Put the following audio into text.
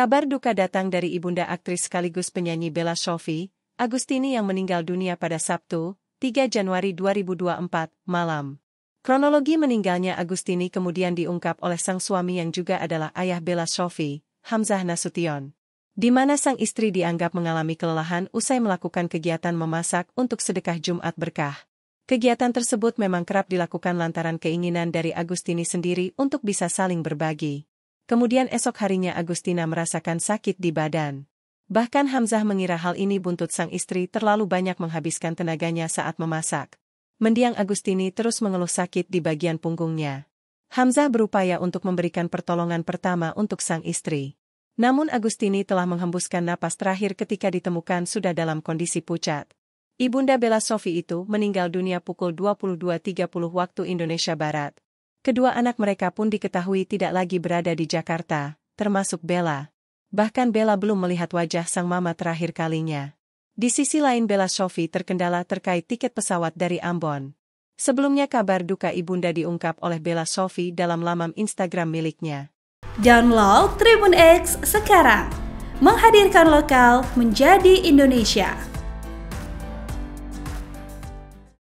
Kabar duka datang dari ibunda aktris sekaligus penyanyi Bella Shofi, Agustini yang meninggal dunia pada Sabtu, 3 Januari 2024, malam. Kronologi meninggalnya Agustini kemudian diungkap oleh sang suami yang juga adalah ayah Bella Shofi, Hamzah Nasution. Di mana sang istri dianggap mengalami kelelahan usai melakukan kegiatan memasak untuk sedekah Jumat berkah. Kegiatan tersebut memang kerap dilakukan lantaran keinginan dari Agustini sendiri untuk bisa saling berbagi. Kemudian esok harinya Agustina merasakan sakit di badan. Bahkan Hamzah mengira hal ini buntut sang istri terlalu banyak menghabiskan tenaganya saat memasak. Mendiang Agustini terus mengeluh sakit di bagian punggungnya. Hamzah berupaya untuk memberikan pertolongan pertama untuk sang istri. Namun Agustini telah menghembuskan napas terakhir ketika ditemukan sudah dalam kondisi pucat. Ibunda Bella Sofi itu meninggal dunia pukul 22.30 waktu Indonesia Barat. Kedua anak mereka pun diketahui tidak lagi berada di Jakarta, termasuk Bella. Bahkan Bella belum melihat wajah sang mama terakhir kalinya. Di sisi lain Bella Sofi terkendala terkait tiket pesawat dari Ambon. Sebelumnya kabar duka ibunda diungkap oleh Bella Sofi dalam laman Instagram miliknya. Download Tribun X sekarang. Menghadirkan lokal menjadi Indonesia.